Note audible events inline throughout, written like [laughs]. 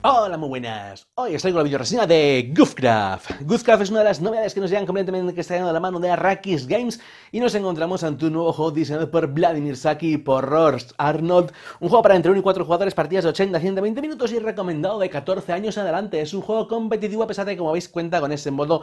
Hola, muy buenas. Hoy os traigo la video-resina de Goofcraft. Goofcraft es una de las novedades que nos llegan completamente que está llegando a la mano de Arrakis Games y nos encontramos ante un nuevo juego diseñado por Vladimir Saki y por Rorst Arnold. Un juego para entre 1 y 4 jugadores, partidas de 80 a 120 minutos y recomendado de 14 años adelante. Es un juego competitivo a pesar de que, como veis, cuenta con ese modo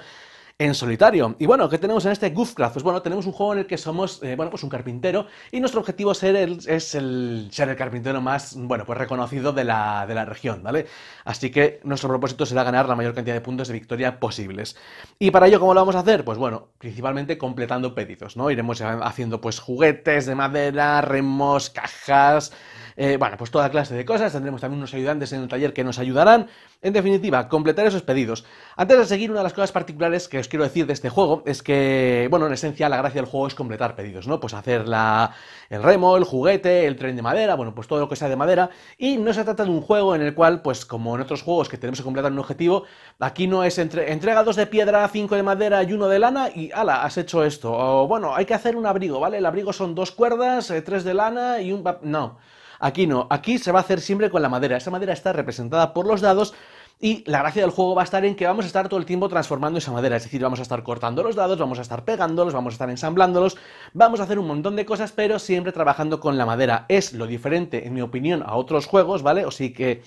en solitario. Y bueno, ¿qué tenemos en este Goofcraft? Pues bueno, tenemos un juego en el que somos, eh, bueno, pues un carpintero y nuestro objetivo es ser el, es el, ser el carpintero más, bueno, pues reconocido de la, de la región, ¿vale? Así que nuestro propósito será ganar la mayor cantidad de puntos de victoria posibles. Y para ello, ¿cómo lo vamos a hacer? Pues bueno, principalmente completando pedidos, ¿no? Iremos haciendo pues juguetes de madera, remos, cajas... Eh, bueno, pues toda clase de cosas. Tendremos también unos ayudantes en el taller que nos ayudarán. En definitiva, completar esos pedidos. Antes de seguir, una de las cosas particulares que os quiero decir de este juego es que, bueno, en esencia la gracia del juego es completar pedidos, ¿no? Pues hacer la, el remo, el juguete, el tren de madera, bueno, pues todo lo que sea de madera. Y no se trata de un juego en el cual, pues como en otros juegos que tenemos que completar un objetivo, aquí no es entre, entrega dos de piedra, cinco de madera y uno de lana y ala, has hecho esto. O bueno, hay que hacer un abrigo, ¿vale? El abrigo son dos cuerdas, eh, tres de lana y un... No. Aquí no, aquí se va a hacer siempre con la madera. Esa madera está representada por los dados y la gracia del juego va a estar en que vamos a estar todo el tiempo transformando esa madera, es decir, vamos a estar cortando los dados, vamos a estar pegándolos, vamos a estar ensamblándolos, vamos a hacer un montón de cosas, pero siempre trabajando con la madera. Es lo diferente, en mi opinión, a otros juegos, ¿vale? que...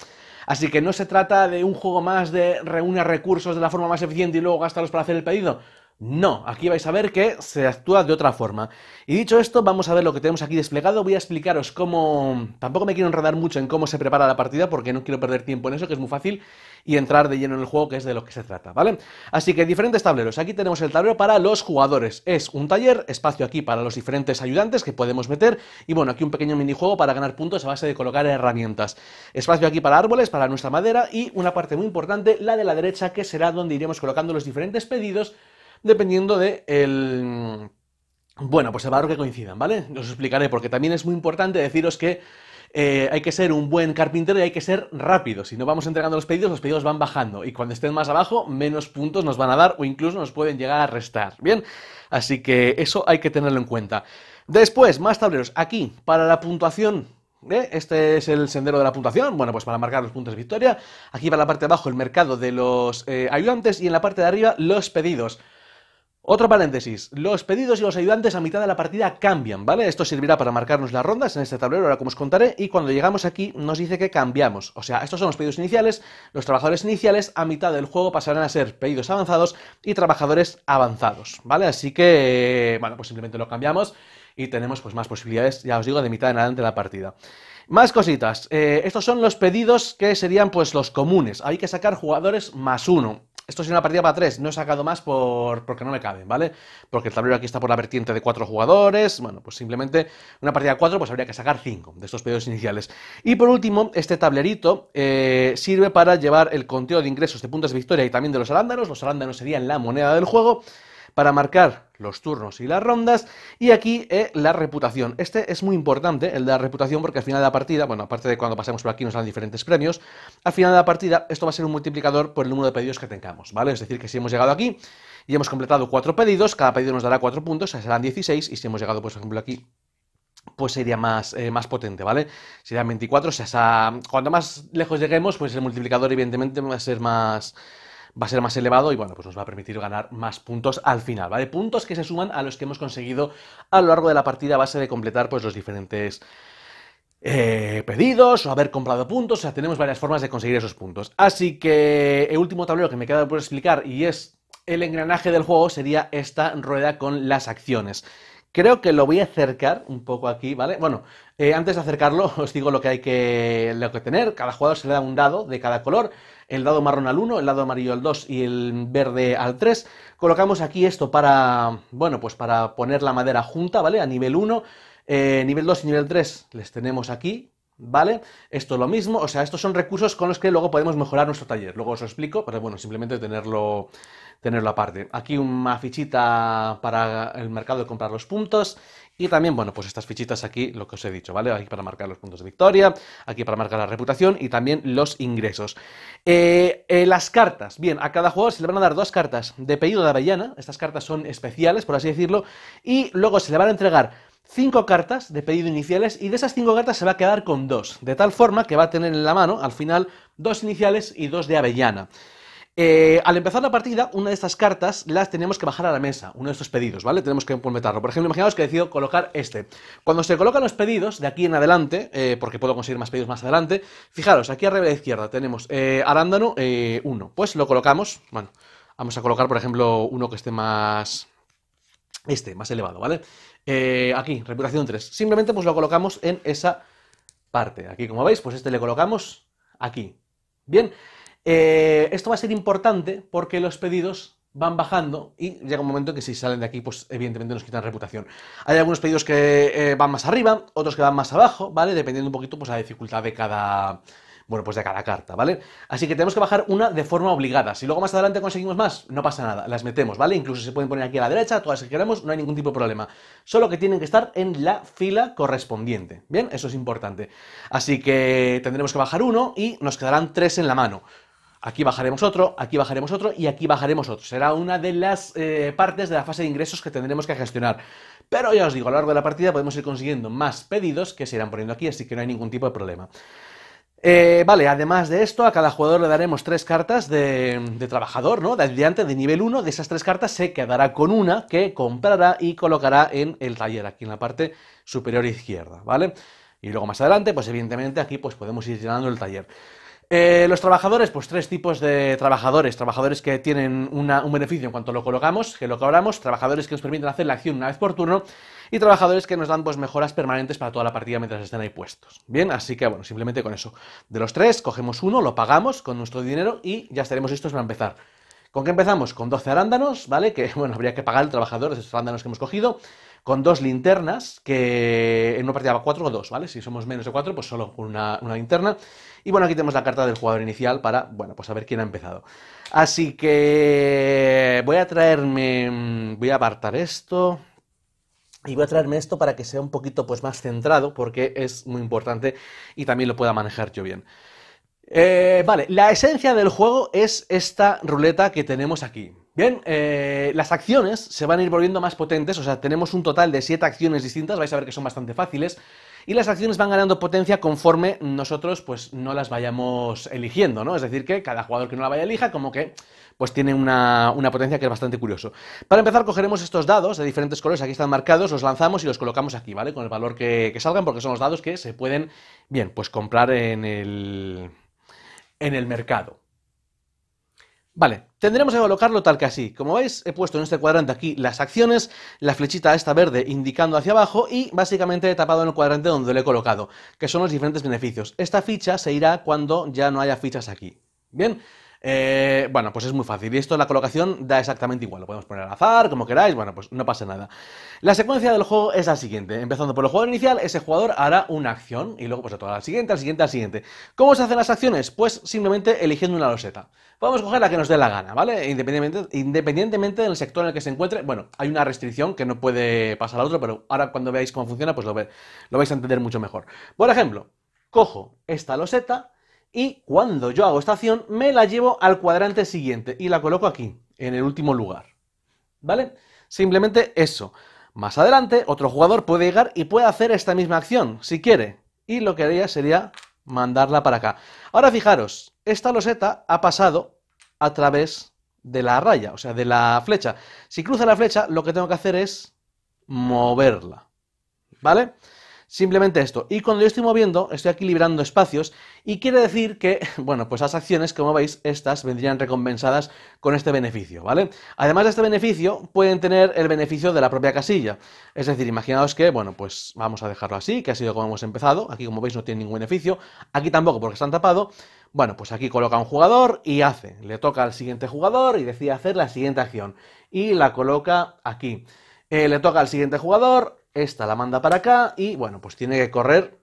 Así que no se trata de un juego más de reúne recursos de la forma más eficiente y luego gastarlos para hacer el pedido. No, aquí vais a ver que se actúa de otra forma. Y dicho esto, vamos a ver lo que tenemos aquí desplegado. Voy a explicaros cómo... Tampoco me quiero enredar mucho en cómo se prepara la partida, porque no quiero perder tiempo en eso, que es muy fácil, y entrar de lleno en el juego, que es de lo que se trata, ¿vale? Así que diferentes tableros. Aquí tenemos el tablero para los jugadores. Es un taller, espacio aquí para los diferentes ayudantes que podemos meter, y bueno, aquí un pequeño minijuego para ganar puntos a base de colocar herramientas. Espacio aquí para árboles, para nuestra madera, y una parte muy importante, la de la derecha, que será donde iremos colocando los diferentes pedidos dependiendo de el... Bueno, pues el valor que coincidan, ¿vale? Os explicaré, porque también es muy importante deciros que eh, hay que ser un buen carpintero y hay que ser rápido. Si no vamos entregando los pedidos, los pedidos van bajando. Y cuando estén más abajo, menos puntos nos van a dar o incluso nos pueden llegar a restar. Bien, así que eso hay que tenerlo en cuenta. Después, más tableros. Aquí, para la puntuación ¿Eh? Este es el sendero de la puntuación, bueno, pues para marcar los puntos de victoria. Aquí va la parte de abajo el mercado de los eh, ayudantes y en la parte de arriba los pedidos. Otro paréntesis, los pedidos y los ayudantes a mitad de la partida cambian, ¿vale? Esto servirá para marcarnos las rondas en este tablero, ahora como os contaré, y cuando llegamos aquí nos dice que cambiamos. O sea, estos son los pedidos iniciales, los trabajadores iniciales a mitad del juego pasarán a ser pedidos avanzados y trabajadores avanzados, ¿vale? Así que, bueno, pues simplemente lo cambiamos y tenemos pues más posibilidades, ya os digo, de mitad en adelante de la partida. Más cositas. Eh, estos son los pedidos que serían pues los comunes. Hay que sacar jugadores más uno. Esto es una partida para tres, no he sacado más por, porque no me caben, ¿vale? Porque el tablero aquí está por la vertiente de cuatro jugadores, bueno, pues simplemente una partida de cuatro, pues habría que sacar cinco de estos pedidos iniciales. Y por último, este tablerito eh, sirve para llevar el conteo de ingresos de puntos de victoria y también de los arándanos, los arándanos serían la moneda del juego, para marcar los turnos y las rondas, y aquí eh, la reputación. Este es muy importante, el de la reputación, porque al final de la partida, bueno, aparte de cuando pasemos por aquí nos dan diferentes premios, al final de la partida esto va a ser un multiplicador por el número de pedidos que tengamos, ¿vale? Es decir, que si hemos llegado aquí y hemos completado cuatro pedidos, cada pedido nos dará cuatro puntos, serán 16, y si hemos llegado, pues, por ejemplo, aquí pues sería más, eh, más potente, ¿vale? Serían 24, o sea, cuando más lejos lleguemos, pues el multiplicador evidentemente va a ser más, va a ser más elevado y bueno, pues nos va a permitir ganar más puntos al final, ¿vale? Puntos que se suman a los que hemos conseguido a lo largo de la partida a base de completar pues los diferentes... Eh, pedidos o haber comprado puntos, o sea, tenemos varias formas de conseguir esos puntos. Así que el último tablero que me queda por explicar y es el engranaje del juego sería esta rueda con las acciones. Creo que lo voy a acercar un poco aquí, ¿vale? Bueno, eh, antes de acercarlo [laughs] os digo lo que hay que, que tener. Cada jugador se le da un dado de cada color el lado marrón al 1, el lado amarillo al 2 y el verde al 3. Colocamos aquí esto para, bueno, pues para poner la madera junta, ¿vale? A nivel 1, eh, nivel 2 y nivel 3 les tenemos aquí, ¿vale? Esto es lo mismo, o sea, estos son recursos con los que luego podemos mejorar nuestro taller. Luego os lo explico, pero bueno, simplemente tenerlo, tenerlo aparte. Aquí una fichita para el mercado de comprar los puntos y también, bueno, pues estas fichitas aquí, lo que os he dicho, ¿vale? Aquí para marcar los puntos de victoria, aquí para marcar la reputación y también los ingresos. Eh, eh, las cartas. Bien, a cada jugador se le van a dar dos cartas de pedido de avellana. Estas cartas son especiales, por así decirlo. Y luego se le van a entregar cinco cartas de pedido iniciales y de esas cinco cartas se va a quedar con dos, de tal forma que va a tener en la mano al final dos iniciales y dos de avellana. Eh, al empezar la partida, una de estas cartas las tenemos que bajar a la mesa, uno de estos pedidos, ¿vale? Tenemos que meterlo. Por ejemplo, imaginaos que he decidido colocar este. Cuando se colocan los pedidos, de aquí en adelante, eh, porque puedo conseguir más pedidos más adelante, fijaros, aquí arriba a la izquierda tenemos eh, arándano 1. pues lo colocamos, bueno, vamos a colocar, por ejemplo, uno que esté más... Este, más elevado, ¿vale? aquí, reputación 3. Simplemente pues lo colocamos en esa parte. Aquí, como veis, pues este le colocamos aquí. Bien, eh, esto va a ser importante porque los pedidos van bajando y llega un momento que si salen de aquí, pues evidentemente nos quitan reputación. Hay algunos pedidos que eh, van más arriba, otros que van más abajo, ¿vale? Dependiendo un poquito, pues, la dificultad de cada... Bueno, pues de cada carta, ¿vale? Así que tenemos que bajar una de forma obligada. Si luego más adelante conseguimos más, no pasa nada, las metemos, ¿vale? Incluso se pueden poner aquí a la derecha, todas las que no hay ningún tipo de problema. Solo que tienen que estar en la fila correspondiente, ¿bien? Eso es importante. Así que tendremos que bajar uno y nos quedarán tres en la mano. Aquí bajaremos otro, aquí bajaremos otro y aquí bajaremos otro. Será una de las eh, partes de la fase de ingresos que tendremos que gestionar. Pero ya os digo, a lo largo de la partida podemos ir consiguiendo más pedidos que se irán poniendo aquí, así que no hay ningún tipo de problema. Eh, vale, además de esto, a cada jugador le daremos tres cartas de, trabajador, ¿no? De adelante, de nivel 1. De esas tres cartas se quedará con una que comprará y colocará en el taller, aquí en la parte superior izquierda, ¿vale? Y luego más adelante, pues evidentemente aquí pues podemos ir llenando el taller. Eh, los trabajadores, pues tres tipos de trabajadores. Trabajadores que tienen un beneficio en cuanto lo colocamos, que lo cobramos, trabajadores que nos permiten hacer la acción una vez por turno y trabajadores que nos dan pues, mejoras permanentes para toda la partida mientras estén ahí puestos. Bien, así que bueno, simplemente con eso. De los tres, cogemos uno, lo pagamos con nuestro dinero y ya estaremos listos para empezar. ¿Con qué empezamos? Con 12 arándanos, ¿vale? Que, [laughs] bueno, habría que pagar el trabajador de esos arándanos que hemos cogido. Con dos linternas, que en una partida va 4 o 2, ¿vale? Si somos menos de 4, pues solo una, una linterna. Y bueno, aquí tenemos la carta del jugador inicial para, bueno, pues saber quién ha empezado. Así que voy a traerme, mm, voy a apartar esto, y voy a traerme esto para que sea un poquito pues, más centrado, porque es muy importante y también lo pueda manejar yo bien. Eh, vale, la esencia del juego es esta ruleta que tenemos aquí. Bien, eh, las acciones se van a ir volviendo más potentes, o sea, tenemos un total de 7 acciones distintas, vais a ver que son bastante fáciles, y las acciones van ganando potencia conforme nosotros pues no las vayamos eligiendo, ¿no? Es decir, que cada jugador que no la vaya elija como que pues tiene una, potencia que es bastante curioso. Para empezar cogeremos estos dados de diferentes colores, aquí están marcados, los lanzamos y los colocamos aquí, ¿vale? Con el valor que, que salgan porque son los dados que se pueden, bien, pues comprar en el en el mercado. Vale, tendremos que colocarlo tal que así. Como veis, he puesto en este cuadrante aquí las acciones, la flechita esta verde indicando hacia abajo y básicamente he tapado en el cuadrante donde lo he colocado, que son los diferentes beneficios. Esta ficha se irá cuando ya no haya fichas aquí. Bien, eh, bueno, pues es muy fácil. Y esto la colocación da exactamente igual. Lo podemos poner al azar, como queráis, bueno, pues no pasa nada. La secuencia del juego es la siguiente. Empezando por el jugador inicial, ese jugador hará una acción y luego pues a toda la siguiente, la siguiente, la siguiente. ¿Cómo se hacen las acciones? Pues simplemente eligiendo una loseta. Podemos coger la que nos dé la gana, ¿vale? Independientemente, independientemente del sector en el que se encuentre. Bueno, hay una restricción que no puede pasar a otro, pero ahora cuando veáis cómo funciona, pues lo, lo vais a entender mucho mejor. Por ejemplo, cojo esta loseta y cuando yo hago esta acción me la llevo al cuadrante siguiente y la coloco aquí, en el último lugar. ¿Vale? Simplemente eso. Más adelante, otro jugador puede llegar y puede hacer esta misma acción, si quiere. Y lo que haría sería mandarla para acá. Ahora fijaros, esta loseta ha pasado a través de la raya, o sea, de la flecha. Si cruza la flecha, lo que tengo que hacer es moverla. ¿Vale? Simplemente esto. Y cuando yo estoy moviendo, estoy equilibrando espacios y quiere decir que, [laughs] bueno, pues las acciones, como veis, estas vendrían recompensadas con este beneficio, ¿vale? Además de este beneficio, pueden tener el beneficio de la propia casilla. Es decir, imaginaos que, bueno, pues vamos a dejarlo así, que ha sido como hemos empezado. Aquí, como veis, no tiene ningún beneficio. Aquí tampoco, porque están tapado. Bueno, pues aquí coloca un jugador y hace. Le toca al siguiente jugador y decide hacer la siguiente acción. Y la coloca aquí. Eh, le toca al siguiente jugador, esta la manda para acá y bueno, pues tiene que correr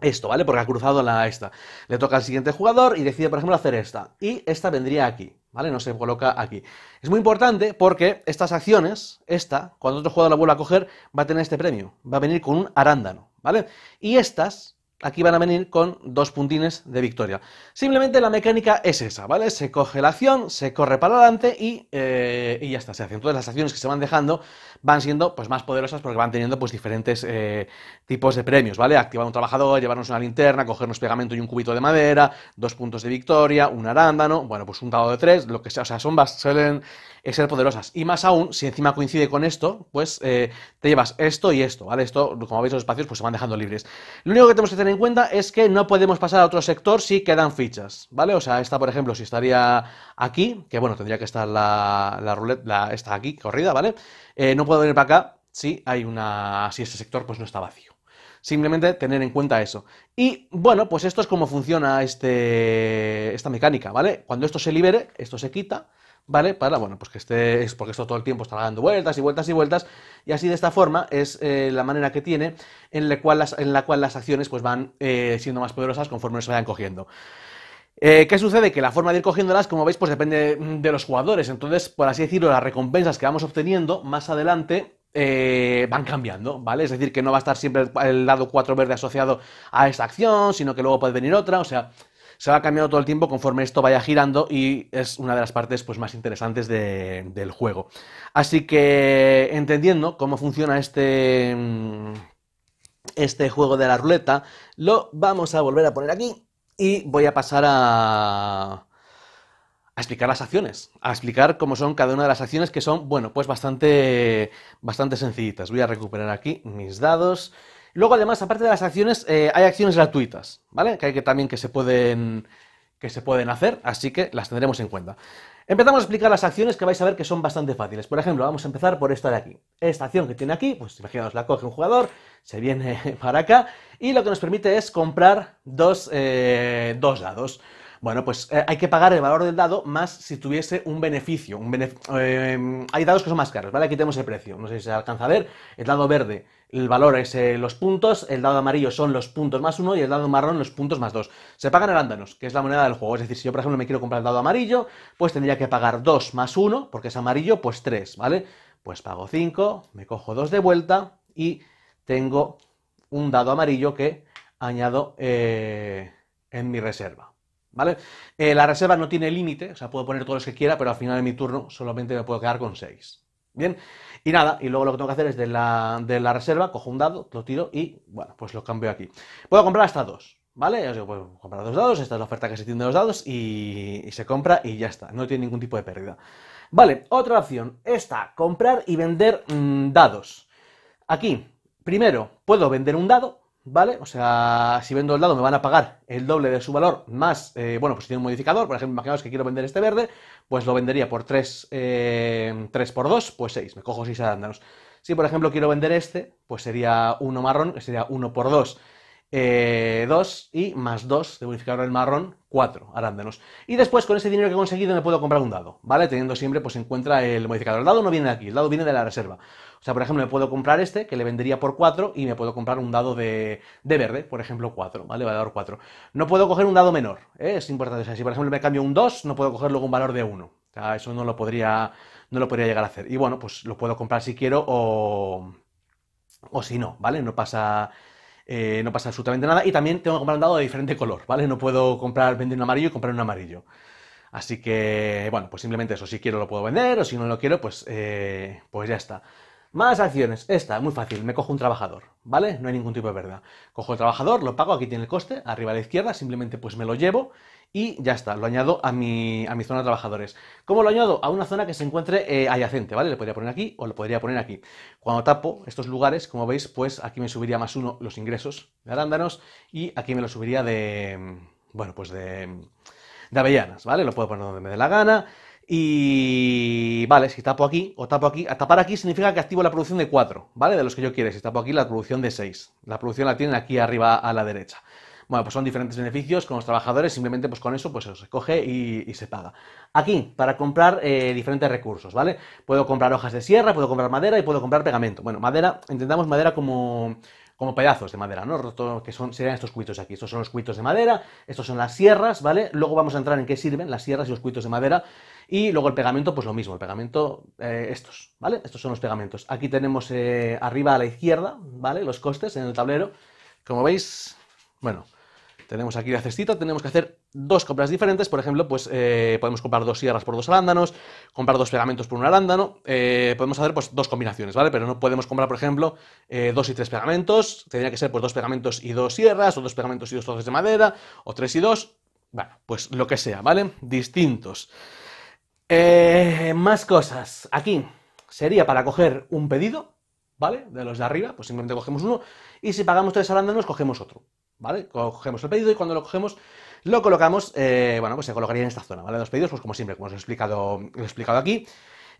esto, ¿vale? Porque ha cruzado la esta. Le toca al siguiente jugador y decide, por ejemplo, hacer esta. Y esta vendría aquí, ¿vale? No se coloca aquí. Es muy importante porque estas acciones, esta, cuando otro jugador la vuelva a coger, va a tener este premio. Va a venir con un arándano, ¿vale? Y estas aquí van a venir con dos puntines de victoria. Simplemente la mecánica es esa, ¿vale? Se coge la acción, se corre para adelante y, eh, ya está, se hacen todas las acciones que se van dejando van siendo pues, más poderosas porque van teniendo pues, diferentes eh, tipos de premios, ¿vale? Activar un trabajador, llevarnos una linterna, cogernos pegamento y un cubito de madera, dos puntos de victoria, un arándano, bueno, pues un dado de tres, lo que sea, o sea, son, suelen ser poderosas. Y más aún, si encima coincide con esto, pues eh, te llevas esto y esto, ¿vale? Esto, como veis, los espacios pues, se van dejando libres. Lo único que tenemos que tener en cuenta es que no podemos pasar a otro sector si quedan fichas, ¿vale? O sea, esta, por ejemplo, si estaría aquí, que bueno, tendría que estar la, ruleta, está esta aquí, corrida, ¿vale? Eh, no puedo venir para acá si hay una, si este sector pues no está vacío. Simplemente tener en cuenta eso. Y bueno, pues esto es como funciona este, esta mecánica, ¿vale? Cuando esto se libere, esto se quita, ¿vale? Para, bueno, pues que esté, es porque esto todo el tiempo está dando vueltas y vueltas y vueltas, y así de esta forma es eh, la manera que tiene en la cual las, acciones pues van eh, siendo más poderosas conforme se vayan cogiendo. Eh, ¿Qué sucede? Que la forma de ir cogiéndolas, como veis, pues depende de los jugadores. Entonces, por así decirlo, las recompensas que vamos obteniendo más adelante van cambiando, ¿vale? Es decir, que no va a estar siempre el, el, lado 4 verde asociado a esta acción, sino que luego puede venir otra, o sea, se va cambiando todo el tiempo conforme esto vaya girando y es una de las partes pues, más interesantes del juego. Así que entendiendo cómo funciona este, mm, este juego de la ruleta, lo vamos a volver a poner aquí y voy a pasar a a explicar las acciones, a explicar cómo son cada una de las acciones que son, bueno, pues bastante, bastante sencillitas. Voy a recuperar aquí mis dados. Luego, además, aparte de las acciones, eh, hay acciones gratuitas, ¿vale? Que hay que también que se pueden que se pueden hacer, así que las tendremos en cuenta. Empezamos a explicar las acciones que vais a ver que son bastante fáciles. Por ejemplo, vamos a empezar por esta de aquí. Esta acción que tiene aquí, pues imaginaos, la coge un jugador, se viene [laughs] para acá y lo que nos permite es comprar dos, eh, dados. Bueno, pues eh, hay que pagar el valor del dado más si tuviese un beneficio. hay dados que son más caros, ¿vale? Aquí tenemos el precio. No sé si se alcanza a ver. El dado verde el valor es eh, los puntos, el dado amarillo son los puntos más uno y el dado marrón los puntos más dos. Se pagan arándanos, que es la moneda del juego. Es decir, si yo, por ejemplo, me quiero comprar el dado amarillo, pues tendría que pagar dos más uno, porque es amarillo, pues tres, ¿vale? Pues pago cinco, me cojo dos de vuelta y tengo un dado amarillo que añado eh, en mi reserva. ¿Vale? Eh, la reserva no tiene límite, o sea, puedo poner todos los que quiera, pero al final de mi turno solamente me puedo quedar con seis. Bien, y nada, y luego lo que tengo que hacer es de la, de la reserva, cojo un dado, lo tiro y, bueno, pues lo cambio aquí. Puedo comprar hasta dos, ¿vale? Os digo, pues, comprar dos dados, esta es la oferta que se tiene de los dados y, se compra y ya está, no tiene ningún tipo de pérdida. Vale, otra opción, esta, comprar y vender mm, dados. Aquí, primero, puedo vender un dado, ¿vale? O sea, si vendo el dado me van a pagar el doble de su valor más, eh, bueno, pues si tiene un modificador, por ejemplo, imaginaos que quiero vender este verde, pues lo vendería por 3, eh, por 2, pues 6, me cojo 6 arándanos. Si, por ejemplo, quiero vender este, pues sería 1 marrón, que sería 1 por 2, 2 eh, y más 2 de modificador el marrón, 4 arándanos. Y después con ese dinero que he conseguido me puedo comprar un dado, ¿vale? Teniendo siempre pues en cuenta el modificador. El dado no viene de aquí, el dado viene de la reserva. O sea, por ejemplo, me puedo comprar este, que le vendería por 4, y me puedo comprar un dado de, verde, por ejemplo, 4, ¿vale? Va a dar 4. No puedo coger un dado menor, ¿eh? es importante. O sea, si por ejemplo me cambio un 2, no puedo coger luego un valor de 1. O sea, eso no lo podría, no lo podría llegar a hacer. Y bueno, pues lo puedo comprar si quiero o, o si no, ¿vale? No pasa... Eh, no pasa absolutamente nada. Y también tengo que comprar un dado de diferente color, ¿vale? No puedo comprar, vender un amarillo y comprar un amarillo. Así que, bueno, pues simplemente eso. Si quiero lo puedo vender o si no lo quiero, pues, eh, pues ya está. Más acciones. Esta, muy fácil, me cojo un trabajador, ¿vale? No hay ningún tipo de verdad. Cojo el trabajador, lo pago, aquí tiene el coste, arriba a la izquierda, simplemente pues me lo llevo y ya está, lo añado a mi, a mi zona de trabajadores. ¿Cómo lo añado? A una zona que se encuentre eh, adyacente, ¿vale? Le podría poner aquí o lo podría poner aquí. Cuando tapo estos lugares, como veis, pues aquí me subiría más uno los ingresos de arándanos y aquí me lo subiría de... Mm, bueno, pues de... de avellanas, ¿vale? Lo puedo poner donde me dé la gana y vale, si tapo aquí o tapo aquí, tapar aquí significa que activo la producción de 4, ¿vale? De los que yo quiero, Si tapo aquí, la producción de 6. La producción la tienen aquí arriba a la derecha. Bueno, pues son diferentes beneficios con los trabajadores, simplemente pues con eso pues se coge y, se paga. Aquí, para comprar eh, diferentes recursos, ¿vale? Puedo comprar hojas de sierra, puedo comprar madera y puedo comprar pegamento. Bueno, madera, intentamos madera como, como pedazos de madera, ¿no? Roto, que son, serían estos cuitos aquí. Estos son los cuitos de madera, estos son las sierras, ¿vale? Luego vamos a entrar en qué sirven las sierras y los cuitos de madera. Y luego el pegamento, pues lo mismo, el pegamento, eh, estos, ¿vale? Estos son los pegamentos. Aquí tenemos eh, arriba a la izquierda, ¿vale? Los costes en el tablero. Como veis, bueno, tenemos aquí la cestita, tenemos que hacer dos compras diferentes, por ejemplo, pues eh, podemos comprar dos sierras por dos arándanos, comprar dos pegamentos por un arándano, eh, podemos hacer pues dos combinaciones, ¿vale? Pero no podemos comprar, por ejemplo, eh, dos y tres pegamentos, tendría que ser pues dos pegamentos y dos sierras, o dos pegamentos y dos trozos de madera, o tres y dos, bueno, pues lo que sea, ¿vale? Distintos. más cosas, aquí sería para coger un pedido, ¿vale? De los de arriba, pues simplemente cogemos uno, y si pagamos tres arándanos, cogemos otro, ¿vale? Cogemos el pedido y cuando lo cogemos lo colocamos, eh, bueno, pues se colocaría en esta zona, ¿vale? Los pedidos, pues como siempre, como os he explicado, explicado aquí.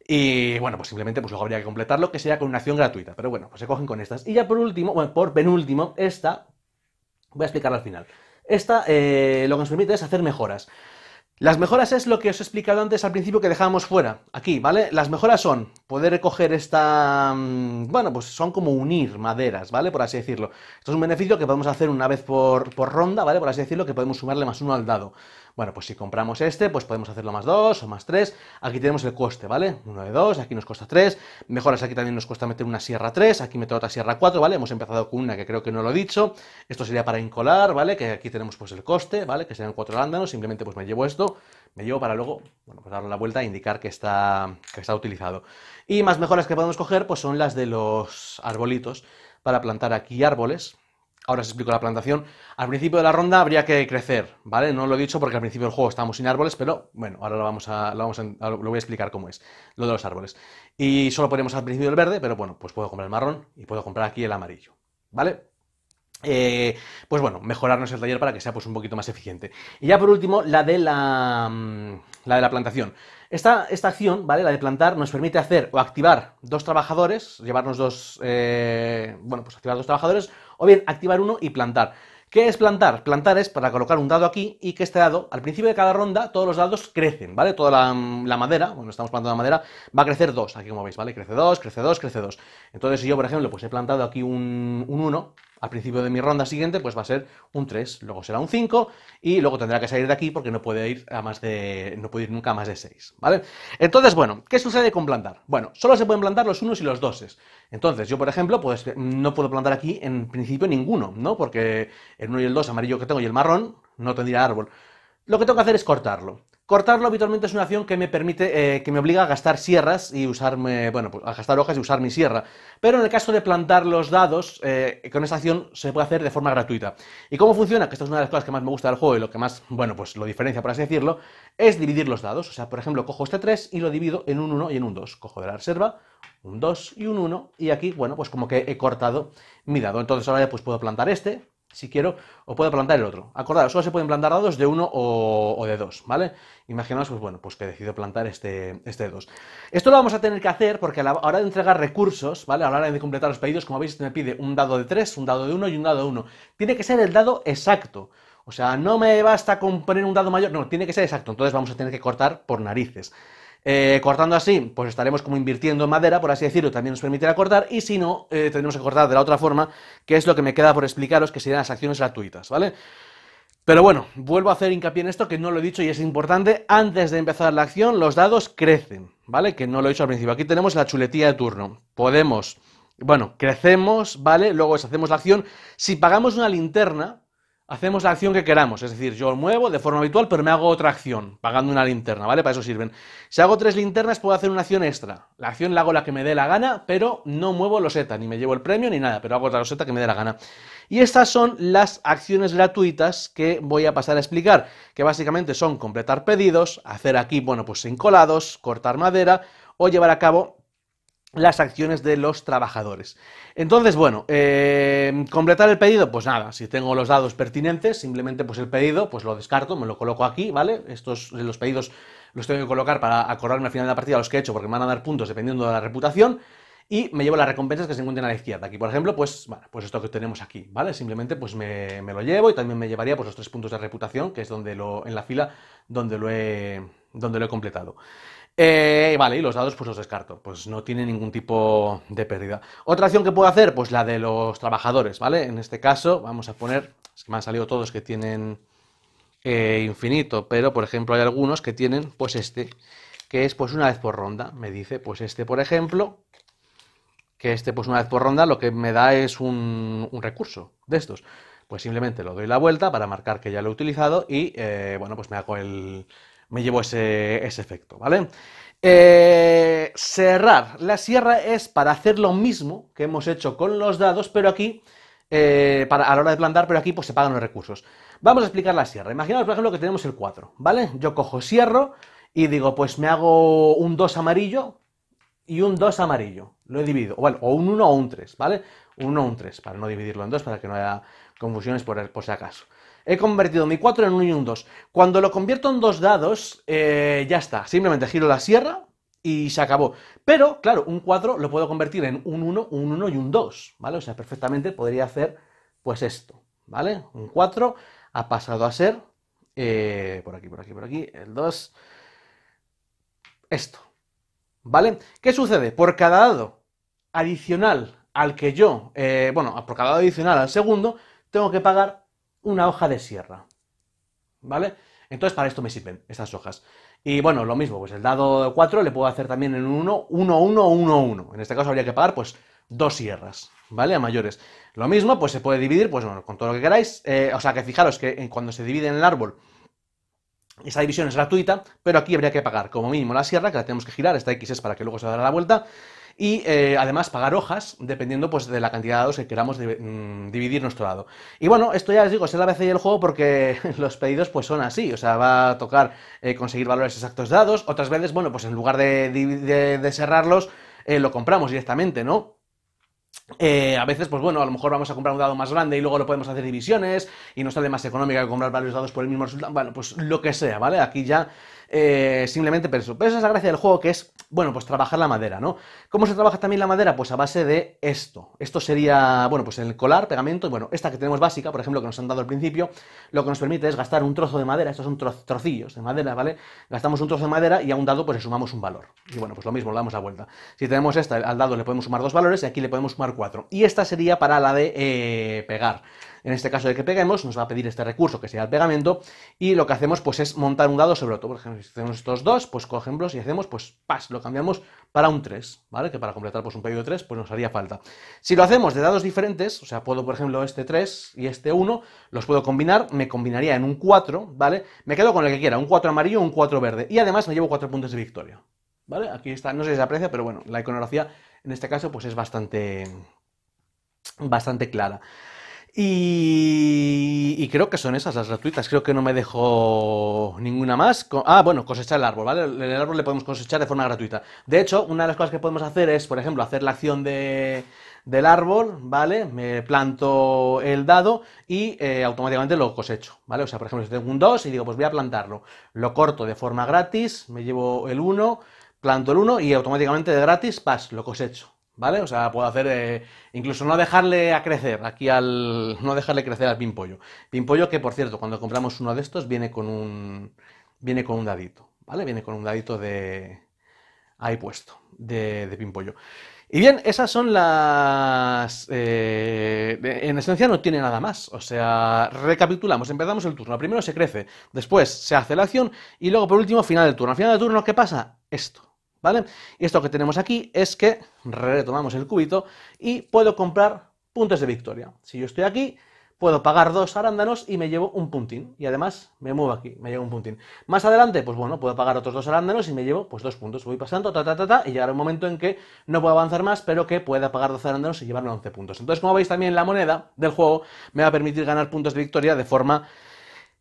Y bueno, pues simplemente pues luego habría que completarlo, que sería con una acción gratuita. Pero bueno, pues se cogen con estas. Y ya por último, bueno, por penúltimo, esta, voy a explicarla al final. Esta eh, lo que nos permite es hacer mejoras. Las mejoras es lo que os he explicado antes al principio que dejábamos fuera, aquí, ¿vale? Las mejoras son poder recoger esta... Mm, bueno, pues son como unir maderas, ¿vale? Por así decirlo. Esto es un beneficio que podemos hacer una vez por, ronda, ¿vale? Por así decirlo, que podemos sumarle más uno al dado. Bueno, pues si compramos este, pues podemos hacerlo más dos o más tres. Aquí tenemos el coste, ¿vale? Uno de dos, aquí nos cuesta 3. Mejoras aquí también nos cuesta meter una sierra 3, aquí meto otra sierra 4, ¿vale? Hemos empezado con una que creo que no lo he dicho. Esto sería para incolar, ¿vale? Que aquí tenemos pues el coste, ¿vale? Que serían cuatro lándanos, simplemente pues me llevo esto, me llevo para luego, bueno, pues, darle la vuelta e indicar que está, que está utilizado. Y más mejoras que podemos coger, pues son las de los arbolitos para plantar aquí árboles Ahora os explico la plantación. Al principio de la ronda habría que crecer, ¿vale? No lo he dicho porque al principio del juego estábamos sin árboles, pero bueno, ahora lo, vamos a, vamos lo voy a explicar cómo es, lo de los árboles. Y solo ponemos al principio el verde, pero bueno, pues puedo comprar el marrón y puedo comprar aquí el amarillo, ¿vale? Eh, pues bueno, mejorarnos el taller para que sea pues un poquito más eficiente. Y ya por último, la de la, mm, la, de la plantación. Esta, acción, ¿vale? La de plantar, nos permite hacer o activar dos trabajadores, llevarnos dos. Eh, bueno, pues activar dos trabajadores, o bien activar uno y plantar. ¿Qué es plantar? Plantar es para colocar un dado aquí y que este dado, al principio de cada ronda, todos los dados crecen, ¿vale? Toda la, madera, cuando estamos plantando la madera, va a crecer dos, aquí como veis, ¿vale? Crece dos, crece dos, crece dos. Entonces, si yo, por ejemplo, pues he plantado aquí un 1, al principio de mi ronda siguiente, pues va a ser un 3, luego será un 5 y luego tendrá que salir de aquí porque no puede ir a más de no puede ir nunca a más de 6, ¿vale? Entonces, bueno, ¿qué sucede con plantar? Bueno, solo se pueden plantar los unos y los doses. Entonces, yo por ejemplo, pues, no puedo plantar aquí en principio ninguno, ¿no? Porque el 1 y el 2 amarillo que tengo y el marrón no tendría árbol. Lo que tengo que hacer es cortarlo. Cortarlo habitualmente es una acción que me permite, eh, que me obliga a gastar sierras y usarme, bueno, pues, a gastar hojas y usar mi sierra. Pero en el caso de plantar los dados, eh, con esta acción se puede hacer de forma gratuita. ¿Y cómo funciona? Que esta es una de las cosas que más me gusta del juego y lo que más, bueno, pues lo diferencia, por así decirlo, es dividir los dados. O sea, por ejemplo, cojo este 3 y lo divido en un 1 y en un 2. Cojo de la reserva un 2 y un 1 y aquí, bueno, pues como que he cortado mi dado. Entonces ahora ya pues puedo plantar este, si quiero, o puedo plantar el otro. Acordaros, solo se pueden plantar dados de uno o, de dos, ¿vale? Imaginaos, pues bueno, pues que decido plantar este, este dos. Esto lo vamos a tener que hacer porque a la hora de entregar recursos, ¿vale? A la hora de completar los pedidos, como veis, me pide un dado de tres, un dado de uno y un dado de uno. Tiene que ser el dado exacto. O sea, no me basta con poner un dado mayor, no, tiene que ser exacto. Entonces vamos a tener que cortar por narices. Eh, cortando así, pues estaremos como invirtiendo en madera, por así decirlo, también nos permitirá cortar, y si no, eh, tendremos que cortar de la otra forma, que es lo que me queda por explicaros, que serían las acciones gratuitas, ¿vale? Pero bueno, vuelvo a hacer hincapié en esto, que no lo he dicho y es importante, antes de empezar la acción, los dados crecen, ¿vale? Que no lo he dicho al principio. Aquí tenemos la chuletilla de turno. Podemos, bueno, crecemos, ¿vale? Luego deshacemos la acción. Si pagamos una linterna, hacemos la acción que queramos. Es decir, yo muevo de forma habitual, pero me hago otra acción, pagando una linterna, ¿vale? Para eso sirven. Si hago tres linternas, puedo hacer una acción extra. La acción la hago la que me dé la gana, pero no muevo loseta, ni me llevo el premio ni nada, pero hago otra loseta que me dé la gana. Y estas son las acciones gratuitas que voy a pasar a explicar, que básicamente son completar pedidos, hacer aquí, bueno, pues encolados, cortar madera o llevar a cabo las acciones de los trabajadores. Entonces, bueno, eh, completar el pedido, pues nada, si tengo los dados pertinentes, simplemente pues el pedido, pues lo descarto, me lo coloco aquí, ¿vale? Estos, los pedidos los tengo que colocar para acordarme al final de la partida los que he hecho, porque me van a dar puntos dependiendo de la reputación, y me llevo las recompensas que se encuentren a la izquierda. Aquí, por ejemplo, pues, bueno, pues esto que tenemos aquí, ¿vale? Simplemente pues me, lo llevo y también me llevaría pues los tres puntos de reputación, que es donde lo, en la fila donde lo he, donde lo he completado. Eh, vale, y los dados pues los descarto, pues no tiene ningún tipo de pérdida. Otra acción que puedo hacer, pues la de los trabajadores, ¿vale? En este caso vamos a poner, es que me han salido todos que tienen eh, infinito, pero por ejemplo hay algunos que tienen pues este, que es pues una vez por ronda, me dice pues este por ejemplo, que este pues una vez por ronda lo que me da es un, recurso de estos. Pues simplemente lo doy la vuelta para marcar que ya lo he utilizado y eh, bueno pues me hago el me llevo ese, efecto, ¿vale? Cerrar. Eh, la sierra es para hacer lo mismo que hemos hecho con los dados, pero aquí, eh, para, a la hora de plantar, pero aquí pues se pagan los recursos. Vamos a explicar la sierra. Imaginaos, por ejemplo, que tenemos el 4, ¿vale? Yo cojo cierro y digo, pues me hago un 2 amarillo y un 2 amarillo. Lo he dividido. Bueno, o un 1 o un 3, ¿vale? Un 1 o un 3, para no dividirlo en dos, para que no haya confusiones por, por si acaso. He convertido mi 4 en un y un 2. Cuando lo convierto en dos dados, eh, ya está. Simplemente giro la sierra y se acabó. Pero, claro, un 4 lo puedo convertir en un 1, un 1 y un 2, ¿vale? O sea, perfectamente podría hacer, pues, esto, ¿vale? Un 4 ha pasado a ser, eh, por aquí, por aquí, por aquí, el 2, esto, ¿vale? ¿Qué sucede? Por cada dado adicional al que yo, eh, bueno, por cada dado adicional al segundo, tengo que pagar una hoja de sierra. ¿Vale? Entonces para esto me sirven estas hojas. Y bueno, lo mismo, pues el dado 4 le puedo hacer también en 1, 1, 1, 1, 1. En este caso habría que pagar pues dos sierras, ¿vale? A mayores. Lo mismo, pues se puede dividir, pues bueno, con todo lo que queráis. Eh, o sea, que fijaros que cuando se divide en el árbol, esa división es gratuita, pero aquí habría que pagar como mínimo la sierra, que la tenemos que girar, esta X es para que luego se dará la vuelta y eh, además pagar hojas dependiendo pues, de la cantidad de dados que queramos mm, dividir nuestro dado. Y bueno, esto ya os digo, es vez y del juego porque [laughs] los pedidos pues son así, o sea, va a tocar eh, conseguir valores exactos de dados, otras veces, bueno, pues en lugar de, cerrarlos, eh, lo compramos directamente, ¿no? a veces, pues bueno, a lo mejor vamos a comprar un dado más grande y luego lo podemos hacer divisiones y nos sale más económica que comprar varios dados por el mismo resultado. Bueno, pues lo que sea, ¿vale? Aquí ya eh, simplemente por Pero esa es la gracia del juego, que es, bueno, pues trabajar la madera, ¿no? ¿Cómo se trabaja también la madera? Pues a base de esto. Esto sería, bueno, pues el colar, pegamento, y bueno, esta que tenemos básica, por ejemplo, que nos han dado al principio, lo que nos permite es gastar un trozo de madera, estos son trocillos de madera, ¿vale? Gastamos un trozo de madera y a un dado pues le sumamos un valor. Y bueno, pues lo mismo, le damos la vuelta. Si tenemos esta, al dado le podemos sumar dos valores y aquí le podemos sumar cuatro. Y esta sería para la de eh, pegar en este caso de que peguemos, nos va a pedir este recurso que sea el pegamento, y lo que hacemos pues es montar un dado sobre otro. Por ejemplo, si hacemos estos dos, pues cogemos y hacemos, pues pas, lo cambiamos para un 3, ¿vale? Que para completar pues un pedido de 3, pues nos haría falta. Si lo hacemos de dados diferentes, o sea, puedo, por ejemplo, este 3 y este 1, los puedo combinar, me combinaría en un 4, ¿vale? Me quedo con el que quiera, un 4 amarillo, un 4 verde, y además me llevo 4 puntos de victoria, ¿vale? Aquí está, no sé si se aprecia, pero bueno, la iconografía en este caso pues es bastante, bastante clara. Y, creo que son esas las gratuitas, creo que no me dejo ninguna más. Ah, bueno, cosechar el árbol, ¿vale? El árbol le podemos cosechar de forma gratuita. De hecho, una de las cosas que podemos hacer es, por ejemplo, hacer la acción del árbol, ¿vale? Me planto el dado y eh, automáticamente lo cosecho, ¿vale? O sea, por ejemplo, si tengo un 2 y digo, pues voy a plantarlo, lo corto de forma gratis, me llevo el 1, planto el 1 y automáticamente de gratis, pas, lo cosecho. ¿Vale? O sea, puedo hacer, eh, incluso no dejarle a crecer aquí al, no dejarle crecer al pimpollo. Pimpollo que, por cierto, cuando compramos uno de estos viene con un, viene con un dadito, ¿vale? Viene con un dadito de, ahí puesto, de, de pimpollo. Y bien, esas son las... Eh, en esencia no tiene nada más. O sea, recapitulamos, empezamos el turno. Primero se crece, después se hace la acción y luego por último final del turno. Al final del turno, ¿qué pasa? Esto. ¿vale? Y esto que tenemos aquí es que retomamos el cubito y puedo comprar puntos de victoria. Si yo estoy aquí, puedo pagar dos arándanos y me llevo un puntín. Y además me muevo aquí, me llevo un puntín. Más adelante, pues bueno, puedo pagar otros dos arándanos y me llevo pues dos puntos. Voy pasando, ta, ta, ta, ta, y llegará un momento en que no puedo avanzar más, pero que pueda pagar dos arándanos y llevarme 11 puntos. Entonces, como veis, también la moneda del juego me va a permitir ganar puntos de victoria de forma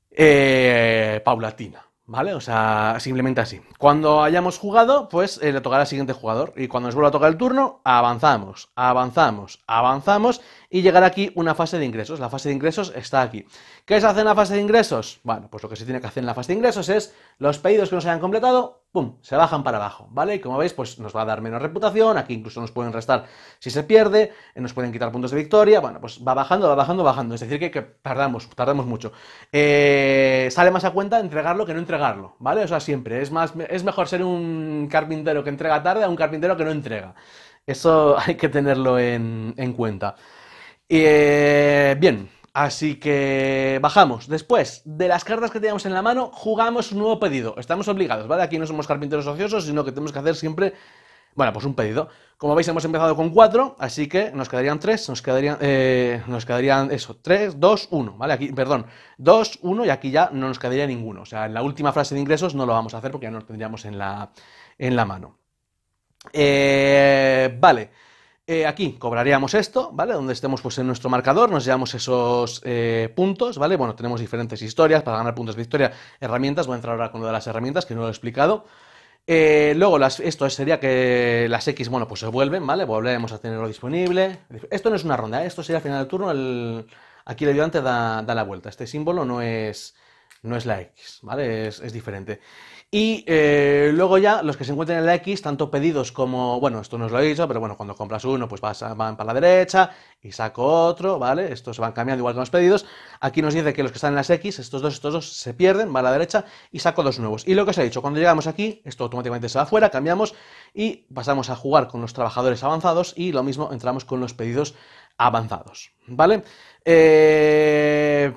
eh, paulatina. ¿Vale? O sea, simplemente así. Cuando hayamos jugado, pues eh, le tocará al siguiente jugador. Y cuando nos vuelva a tocar el turno, avanzamos, avanzamos, avanzamos y llegará aquí una fase de ingresos. La fase de ingresos está aquí. ¿Qué se hace en la fase de ingresos? Bueno, pues lo que se tiene que hacer en la fase de ingresos es los pedidos que nos hayan completado, ¡pum!, se bajan para abajo, ¿vale? Y Como veis, pues nos va a dar menos reputación, aquí incluso nos pueden restar si se pierde, eh, nos pueden quitar puntos de victoria, bueno, pues va bajando, va bajando, bajando, es decir, que, tardamos, mucho. Eh, sale más a cuenta entregarlo que no entregarlo, ¿vale? O sea, siempre, es, más, es mejor ser un carpintero que entrega tarde a un carpintero que no entrega. Eso [laughs] hay que tenerlo en, cuenta. y eh, bien, Así que bajamos. Después de las cartas que teníamos en la mano, jugamos un nuevo pedido. Estamos obligados, ¿vale? Aquí no somos carpinteros ociosos, sino que tenemos que hacer siempre, bueno, pues un pedido. Como veis, hemos empezado con cuatro, así que nos quedarían tres, nos quedarían, eh, nos quedarían eso, tres, dos, uno, ¿vale? Aquí, perdón, dos, uno y aquí ya no nos quedaría ninguno. O sea, en la última frase de ingresos no lo vamos a hacer porque ya no lo tendríamos en la, en la mano. Eh, vale. Eh, aquí cobraríamos esto, ¿vale? Donde estemos pues, en nuestro marcador, nos llevamos esos eh, puntos, ¿vale? Bueno, tenemos diferentes historias para ganar puntos de victoria, herramientas, voy a entrar ahora con lo de las herramientas, que no lo he explicado. Eh, luego, esto sería que las X, bueno, pues se vuelven, ¿vale? Volveremos a tenerlo disponible. Esto no es una ronda, esto sería al final del turno, aquí el ayudante da, la vuelta. Este símbolo no es, no es la X, ¿vale? es diferente. Y eh, luego ya los que se encuentren en la X, tanto pedidos como, bueno, esto no os lo he dicho, pero bueno, cuando compras uno, pues van para la derecha y saco otro, ¿vale? Estos van cambiando igual que los pedidos. Aquí nos dice que los que están en las X, estos dos, estos dos se pierden, van a la derecha y saco dos nuevos. Y lo que os he dicho, cuando llegamos aquí, esto automáticamente se va afuera, cambiamos y pasamos a jugar con los trabajadores avanzados y lo mismo entramos con los pedidos avanzados, ¿vale? Eh,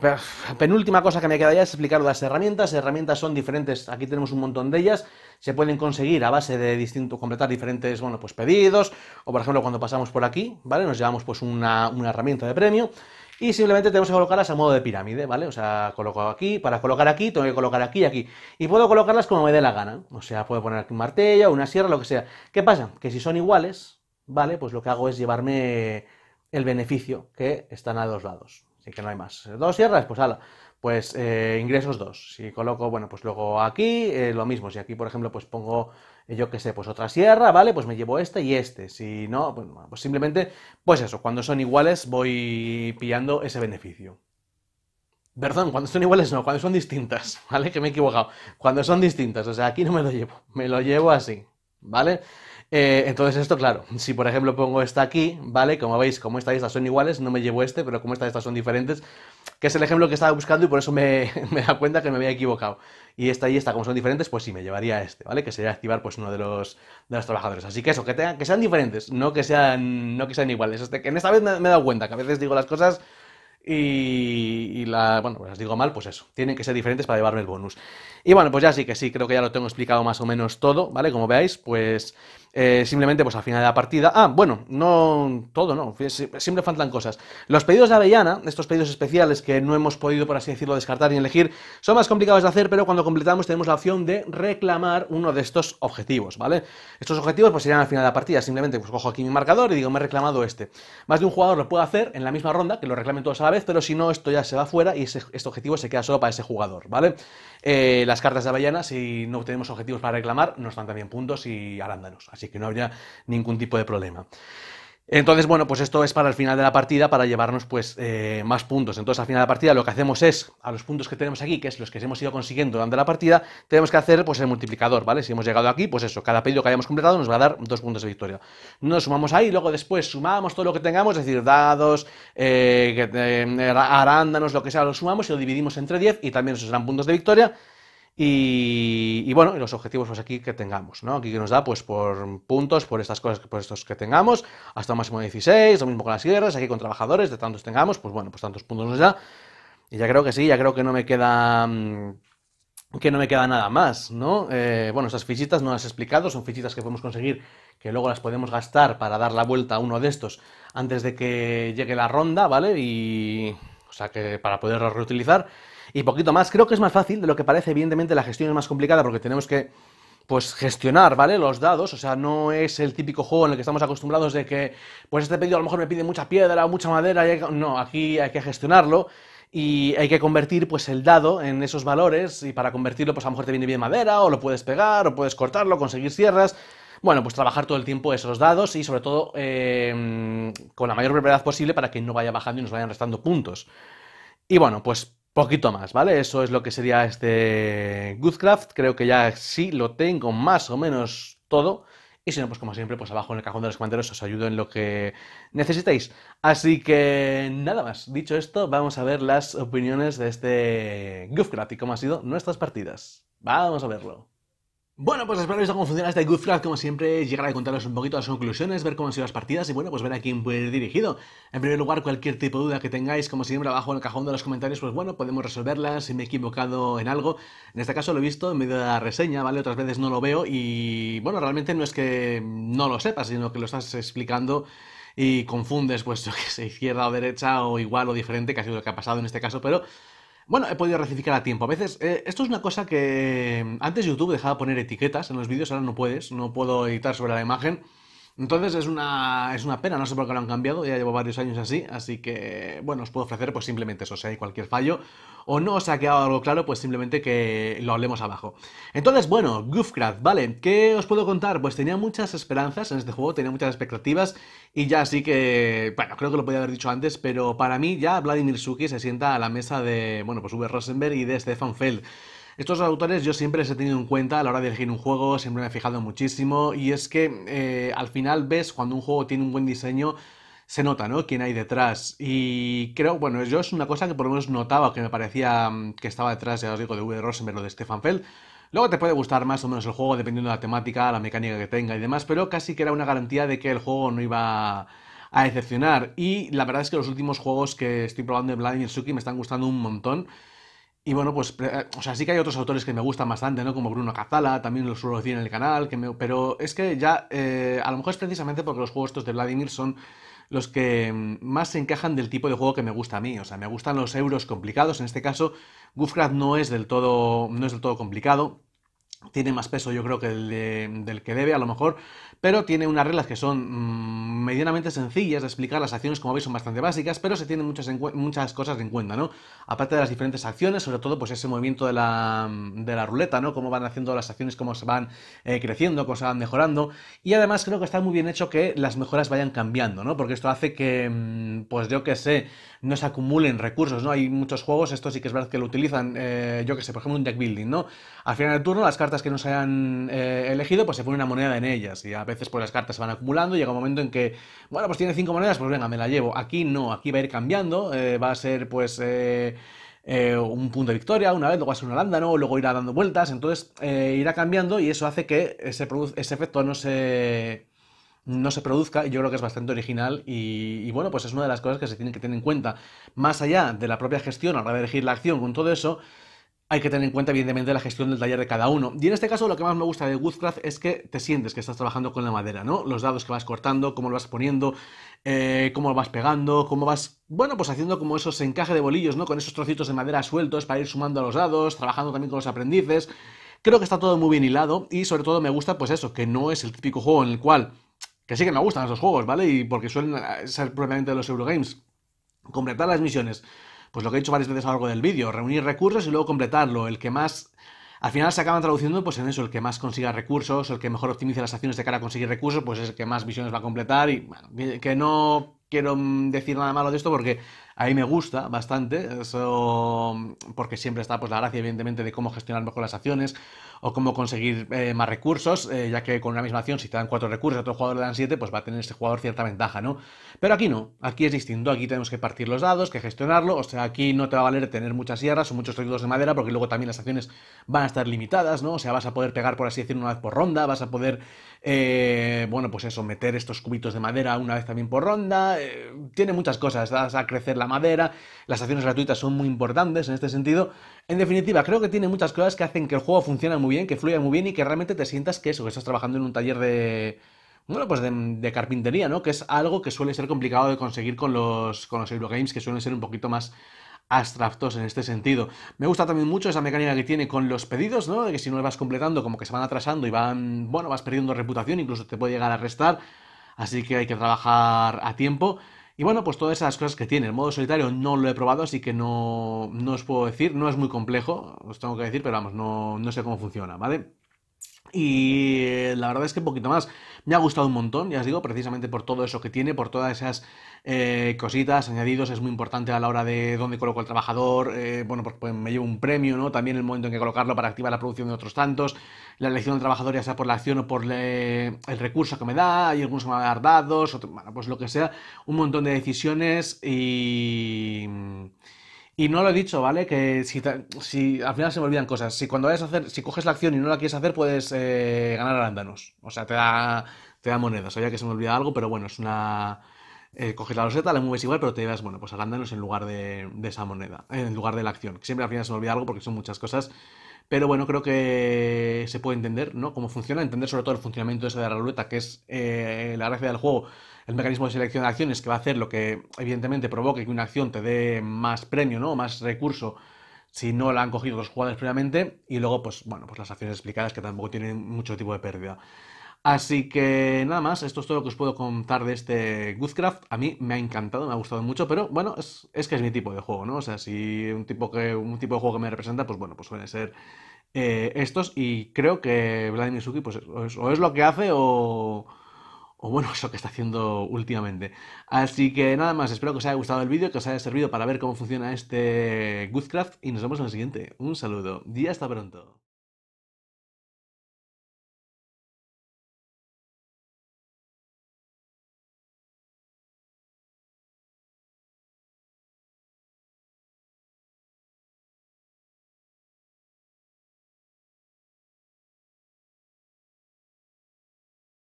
penúltima cosa que me queda ya es explicar las herramientas. Herramientas son diferentes, aquí tenemos un montón de ellas. Se pueden conseguir a base de distinto, completar diferentes bueno, pues pedidos, o por ejemplo cuando pasamos por aquí, ¿vale? Nos llevamos pues una, una herramienta de premio y simplemente tenemos que colocarlas a modo de pirámide, ¿vale? O sea, coloco aquí, para colocar aquí, tengo que colocar aquí y aquí. Y puedo colocarlas como me dé la gana. O sea, puedo poner aquí un martillo, una sierra, lo que sea. ¿Qué pasa? Que si son iguales, ¿vale? Pues lo que hago es llevarme el beneficio que están a dos lados. Así que no hay más. Dos sierras, pues la Pues eh, ingresos dos. Si coloco, bueno, pues luego aquí, eh, lo mismo. Si aquí, por ejemplo, pues pongo, eh, yo qué sé, pues otra sierra, ¿vale? Pues me llevo este y este. Si no, pues simplemente, pues eso, cuando son iguales voy pillando ese beneficio. Perdón, cuando son iguales no, cuando son distintas, [laughs] ¿vale? Que me he equivocado. Cuando son distintas, o sea, aquí no me lo llevo, me lo llevo así, ¿vale? Eh, entonces esto, claro, si por ejemplo pongo esta aquí, ¿vale? Como veis, como esta y esta son iguales, no me llevo este, pero como esta y esta son diferentes, que es el ejemplo que estaba buscando y por eso me, [laughs] me da cuenta que me había equivocado. Y esta y esta, como son diferentes, pues sí, me llevaría este, ¿vale? Que sería activar pues uno de los, de los trabajadores. Así que eso, que, que sean diferentes, no que sean, no que sean iguales. Este, que en esta vez me, he dado cuenta, que a veces digo las cosas... Y, bueno, pues las digo mal, pues eso, tienen que ser diferentes para llevarme el bonus. Y bueno, pues ya sí que sí, creo que ya lo tengo explicado más o menos todo, ¿vale? Como veáis, pues eh, simplemente, pues al final de la partida. Ah, bueno, no todo, no. Siempre faltan cosas. Los pedidos de avellana, estos pedidos especiales que no hemos podido, por así decirlo, descartar y elegir, son más complicados de hacer, pero cuando completamos tenemos la opción de reclamar uno de estos objetivos, ¿vale? Estos objetivos, pues serían al final de la partida. Simplemente, pues cojo aquí mi marcador y digo, me he reclamado este. Más de un jugador lo puede hacer en la misma ronda, que lo reclamen todos a la vez, pero si no, esto ya se va fuera y este objetivo se queda solo para ese jugador, ¿vale? Eh, las cartas de avellana, si no tenemos objetivos para reclamar, nos dan también puntos y arándanos. Así que no habría ningún tipo de problema. Entonces, bueno, pues esto es para el final de la partida, para llevarnos pues eh, más puntos. Entonces, al final de la partida lo que hacemos es, a los puntos que tenemos aquí, que es los que hemos ido consiguiendo durante la partida, tenemos que hacer pues el multiplicador, ¿vale? Si hemos llegado aquí, pues eso, cada pedido que hayamos completado nos va a dar dos puntos de victoria. Nos sumamos ahí, luego después sumamos todo lo que tengamos, es decir, dados, eh, eh, arándanos, lo que sea, lo sumamos y lo dividimos entre 10 y también esos serán puntos de victoria y, bueno, los objetivos pues aquí que tengamos, ¿no? Aquí que nos da pues por puntos, por estas cosas, por estos que tengamos, hasta un máximo de 16, lo mismo con las guerras, aquí con trabajadores, de tantos tengamos, pues bueno, pues tantos puntos nos da. Y ya creo que sí, ya creo que no me queda... Mm, que no me queda nada más, ¿no? Eh, bueno, estas fichitas no las he explicado, son fichitas que podemos conseguir, que luego las podemos gastar para dar la vuelta a uno de estos antes de que llegue la ronda, ¿vale? Y... o sea, que para poderlo reutilizar y poquito más. Creo que es más fácil de lo que parece, evidentemente la gestión es más complicada porque tenemos que pues gestionar, ¿vale? Los dados, o sea, no es el típico juego en el que estamos acostumbrados de que, pues este pedido a lo mejor me pide mucha piedra o mucha madera, no, aquí hay que gestionarlo y hay que convertir pues el dado en esos valores y para convertirlo pues a lo mejor te viene bien madera o lo puedes pegar o puedes cortarlo, conseguir sierras. Bueno, pues trabajar todo el tiempo esos dados y sobre todo em, con la mayor brevedad posible para que no vaya bajando y nos vayan restando puntos. Y bueno, pues poquito más, ¿vale? Eso es lo que sería este Goodcraft. Creo que ya sí lo tengo más o menos todo. Y si no, pues como siempre, pues abajo en el cajón de los comentarios os ayudo en lo que necesitéis. Así que nada más. Dicho esto, vamos a ver las opiniones de este Goofcraft y cómo han sido nuestras partidas. Vamos a verlo. Bueno, pues espero que cómo funciona este Good como siempre, llegar a contaros un poquito las conclusiones, ver cómo han sido las partidas y bueno, pues ver a quién puede ir dirigido. En primer lugar, cualquier tipo de duda que tengáis, como siempre, abajo en el cajón de los comentarios, pues bueno, podemos resolverla, si me he equivocado en algo. En este caso lo he visto en medio de la reseña, ¿vale? Otras veces no lo veo y bueno, realmente no es que no lo sepas, sino que lo estás explicando y confundes, pues [laughs] yo que sé, izquierda o derecha o igual o diferente, que ha sido lo que ha pasado en este caso, pero bueno, he podido rectificar a tiempo. A veces, eh, esto es una cosa que mm, antes YouTube dejaba poner etiquetas en los vídeos, ahora no puedes, no puedo editar sobre la imagen. Entonces es una, es una pena, no sé por qué lo han cambiado, ya llevo varios años así, así que, bueno, os puedo ofrecer pues simplemente eso, si hay cualquier fallo o no os ha quedado algo claro, pues simplemente que lo hablemos abajo. Entonces, bueno, Goofcraft, ¿vale? ¿Qué os puedo contar? Pues tenía muchas esperanzas en este juego, tenía muchas expectativas y ya así que, bueno, creo que lo podía haber dicho antes, pero para mí ya Vladimir Suki se sienta a la mesa de, bueno, pues Uwe Rosenberg y de Stefan Feld. Estos autores yo siempre les he tenido en cuenta a la hora de elegir un juego, siempre me he fijado muchísimo y es que eh, al final ves cuando un juego tiene un buen diseño se nota, ¿no? Quién hay detrás. Y creo, bueno, yo es una cosa que por lo menos notaba, que me parecía mm, que estaba detrás, ya os digo, de uwe Rosenberg o de Stefan Feld. Luego te puede gustar más o menos el juego, dependiendo de la temática, la mecánica que tenga y demás, pero casi que era una garantía de que el juego no iba a decepcionar. Y la verdad es que los últimos juegos que estoy probando de y Suki me están gustando un montón. Y bueno, pues, eh, sí que hay otros autores que me gustan bastante, ¿no? Como Bruno Cazala, también los suelo decir en el canal, que pero es que ya, eh, a lo mejor es precisamente porque los juegos estos de Vladimir son los que mm, más se encajan del tipo de juego que me gusta a mí. O sea, me gustan los euros complicados. En este caso, Goofcraft no es del todo, no es del todo complicado. Tiene más peso, yo creo, que del que debe, a lo mejor pero tiene unas reglas que son mm, medianamente sencillas de explicar. Las acciones, como veis, son bastante básicas, pero se tienen muchas, muchas cosas en cuenta, ¿no? Aparte de las diferentes acciones, sobre todo, pues ese movimiento de la, mm, de la ruleta, ¿no? Cómo van haciendo las acciones, cómo se van eh, creciendo, cómo se van mejorando. Y además creo que está muy bien hecho que las mejoras vayan cambiando, ¿no? Porque esto hace que, mm, pues yo que sé, no se acumulen recursos, ¿no? Hay muchos juegos, esto sí que es verdad que lo utilizan, eh, yo que sé, por ejemplo, un deck building, ¿no? Al final del turno, las cartas que no se hayan eh, elegido, pues se pone una moneda en ellas y veces pues las cartas se van acumulando, y llega un momento en que, bueno, pues tiene cinco monedas, pues venga, me la llevo. Aquí no, aquí va a ir cambiando, eh, va a ser pues... Eh, eh, un punto de victoria una vez, luego va a ser una landa, ¿no? luego irá dando vueltas, entonces irá cambiando y eso hace que ese, ese efecto no se, no se produzca, yo creo que es bastante original y, y, bueno, pues es una de las cosas que se tienen que tener en cuenta. Más allá de la propia gestión a la hora de elegir la acción con todo eso, hay que tener en cuenta, evidentemente, la gestión del taller de cada uno. Y en este caso, lo que más me gusta de Woodcraft es que te sientes que estás trabajando con la madera, ¿no? Los dados que vas cortando, cómo lo vas poniendo, eh, cómo lo vas pegando, cómo vas, bueno, pues haciendo como esos encajes de bolillos, ¿no? Con esos trocitos de madera sueltos para ir sumando a los dados, trabajando también con los aprendices. Creo que está todo muy bien hilado y sobre todo me gusta, pues eso, que no es el típico juego en el cual, que sí que me gustan esos juegos, ¿vale? Y porque suelen eh, ser propiamente de los Eurogames, completar las misiones pues lo que he dicho varias veces a lo largo del vídeo, reunir recursos y luego completarlo, el que más... Al final se acaban traduciendo pues en eso, el que más consiga recursos, el que mejor optimice las acciones de cara a conseguir recursos, pues es el que más visiones va a completar y que no quiero mm, decir nada malo de esto porque a mí me gusta bastante, eso, mm, porque siempre está pues, la gracia, evidentemente, de cómo gestionar mejor las acciones o cómo conseguir eh, más recursos, eh, ya que con una misma acción, si te dan cuatro recursos y a otro jugador le dan siete, pues va a tener ese jugador cierta ventaja, ¿no? Pero aquí no, aquí es distinto, aquí tenemos que partir los dados, que gestionarlo, o sea, aquí no te va a valer tener muchas sierras o muchos recursos de madera, porque luego también las acciones van a estar limitadas, ¿no? O sea, vas a poder pegar, por así decirlo, una vez por ronda, vas a poder eh, bueno, pues eso, meter estos cubitos de madera una vez también por ronda. Eh, tiene muchas cosas, vas a crecer la madera, las acciones gratuitas son muy importantes en este sentido. En definitiva, creo que tiene muchas cosas que hacen que el juego funcione muy bien, que fluya muy bien y que realmente te sientas que eso, que estás trabajando en un taller de. Bueno, pues de, de carpintería, ¿no? Que es algo que suele ser complicado de conseguir con los, con los Eurogames, que suelen ser un poquito más abstractos en este sentido. Me gusta también mucho esa mecánica que tiene con los pedidos, ¿no? De que si no lo vas completando, como que se van atrasando y van, bueno, vas perdiendo reputación, incluso te puede llegar a restar. Así que hay que trabajar a tiempo. Y bueno, pues todas esas cosas que tiene. El modo solitario no lo he probado, así que no, no os puedo decir. No es muy complejo, os tengo que decir, pero vamos, no, no sé cómo funciona, ¿vale? y eh, la verdad es que un poquito más. Me ha gustado un montón, ya os digo, precisamente por todo eso que tiene, por todas esas eh, cositas, añadidos, es muy importante a la hora de dónde coloco el trabajador, eh, bueno, pues, pues me llevo un premio, ¿no? También el momento en que colocarlo para activar la producción de otros tantos, la elección del trabajador ya sea por la acción o por el recurso que me da, hay algunos me van a dar dados, bueno, pues lo que sea, un montón de decisiones y y no lo he dicho, ¿vale? Que si, al final se me olvidan cosas. Si cuando vayas a hacer, si coges la acción y no la quieres hacer, puedes eh, ganar arándanos. O sea, te da, te da monedas. Sabía que se me olvida algo, pero bueno, es una. Eh, coges la roseta, la mueves igual, pero te llevas, bueno, pues arándanos en lugar de, de esa moneda, en lugar de la acción. Siempre al final se me olvida algo porque son muchas cosas pero bueno, creo que se puede entender ¿no? cómo funciona, entender sobre todo el funcionamiento esa de la ruleta, que es eh, la gracia del juego, el mecanismo de selección de acciones, que va a hacer lo que evidentemente provoque que una acción te dé más premio, ¿no? más recurso si no la han cogido los jugadores previamente, y luego, pues bueno, pues las acciones explicadas que tampoco tienen mucho tipo de pérdida. Así que nada más, esto es todo lo que os puedo contar de este Goodcraft. A mí me ha encantado, me ha gustado mucho, pero bueno, es, que es mi tipo de juego, ¿no? O sea, si un tipo, de juego que me representa, pues bueno, pues suelen ser eh, estos. Y creo que Vladimir Suki, pues o es, lo que hace o, o bueno, [laughs] lo que está haciendo últimamente. Así que nada más, espero que os haya gustado el vídeo, que os haya servido para ver cómo funciona este Goodcraft y nos vemos en el siguiente. Un saludo y hasta pronto.